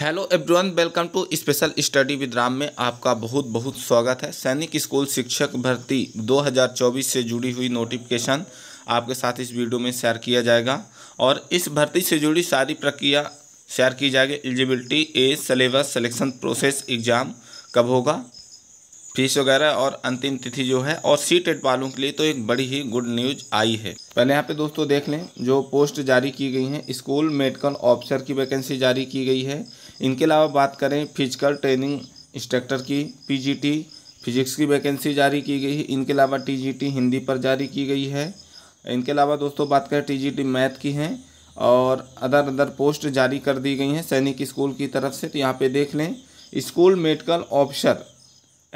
hello everyone welcome to special study with Ram में आपका बहुत बहुत स्वागत है सैनिक स्कूल शिक्षक भर्ती 2024 से जुड़ी हुई नोटिफिकेशन आपके साथ इस वीडियो में शेयर किया जाएगा और इस भर्ती से जुड़ी सारी प्रक्रिया शेयर की जाएगी eligibility age syllabus selection process exam कब होगा फीस वगैरह और अंतिम तिथि जो है और सी टेट वालों के लिए तो एक बड़ी ही गुड न्यूज आई है पहले यहाँ पे दोस्तों देख लें जो पोस्ट जारी की गई हैं स्कूल मेडिकल ऑफिसर की वैकेंसी जारी की गई है इनके अलावा बात करें फिजिकल ट्रेनिंग इंस्ट्रक्टर की पीजीटी फिजिक्स की वैकेंसी जारी की गई है इनके अलावा टीजीटी हिंदी पर जारी की गई है इनके अलावा दोस्तों बात करें टीजीटी मैथ की हैं और अदर अदर पोस्ट जारी कर दी गई हैं सैनिक स्कूल की तरफ से तो यहाँ पे देख लें school medical officer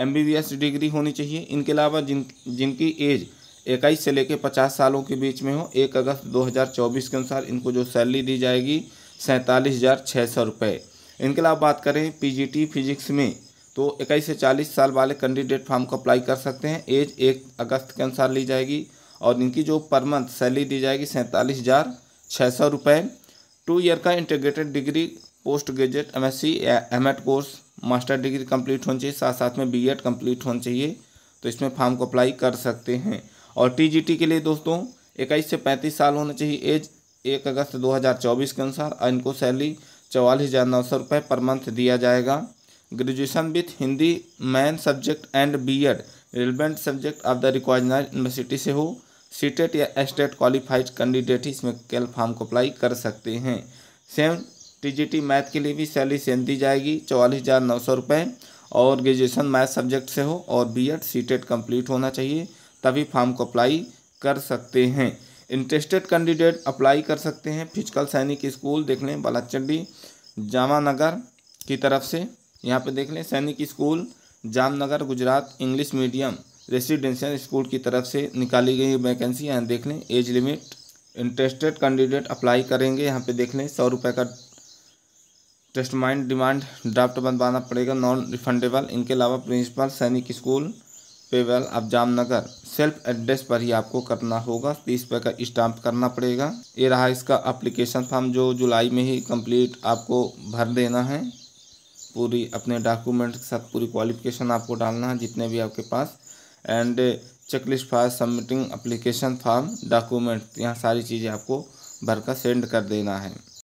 M degree होनी चाहिए इनके अलावा जिन जिनकी एज इक्कीस से लेकर पचास सालों के बीच में हो एक अगस्त दो के अनुसार इनको जो सैलरी दी जाएगी सैंतालीस हज़ार छः सौ रुपये इनके अलावा बात करें पीजीटी फिजिक्स में तो इक्कीस से चालीस साल वाले कैंडिडेट फॉर्म को अप्लाई कर सकते हैं एज एक अगस्त के अनुसार ली जाएगी और इनकी जो पर मंथ सैलरी दी जाएगी सैंतालीस हज़ार छः सौ रुपये टू ईयर का integrated degree post graduate M S C course master degree complete होनी चाहिए साथ साथ में बी एड कम्प्लीट होना चाहिए तो इसमें फॉर्म को अप्लाई कर सकते हैं और टी जी टी के लिए दोस्तों इक्कीस से पैंतीस साल होना चाहिए एज एक अगस्त 2024 के अनुसार इनको सैलरी चवालीस हज़ार नौ सौ रुपये पर मंथ दिया जाएगा graduation with Hindi main subject and B Ed relevant subject of the recognise university से हो सीटेट या स्टेट क्वालिफाइड कैंडिडेट इसमें कैल फॉर्म को अप्लाई कर सकते हैं सेम टीजीटी मैथ के लिए भी सैलरी सेम दी जाएगी चवालीस हज़ार नौ सौ रुपये और ग्रेजुएशन मैथ सब्जेक्ट से हो और सी टेट कम्प्लीट होना चाहिए तभी फॉर्म को अप्लाई कर सकते हैं इंटरेस्टेड कैंडिडेट अप्लाई कर सकते हैं फिजिकल सैनिक स्कूल देख लें बालाचंडी जामानगर की तरफ से यहाँ पे देख लें Sainik school Jamnagar Gujarat English medium residential school की तरफ से निकाली गई वैकेंसी यहाँ देख लें age limit interested candidate apply करेंगे यहाँ पे देख लें सौ रुपये का टेस्ट माइंड डिमांड ड्राफ्ट बनवाना पड़ेगा नॉन रिफंडेबल इनके अलावा प्रिंसिपल सैनिक स्कूल पेवल अब जामनगर सेल्फ एड्रेस पर ही आपको करना होगा तीस रुपये का स्टाम्प करना पड़ेगा ये रहा इसका अप्लीकेशन फॉर्म जो जुलाई में ही कंप्लीट आपको भर देना है पूरी अपने डॉक्यूमेंट के साथ पूरी क्वालिफिकेशन आपको डालना है जितने भी आपके पास and checklist for submitting application form document यहाँ सारी चीज़ें आपको भर कर सेंड कर देना है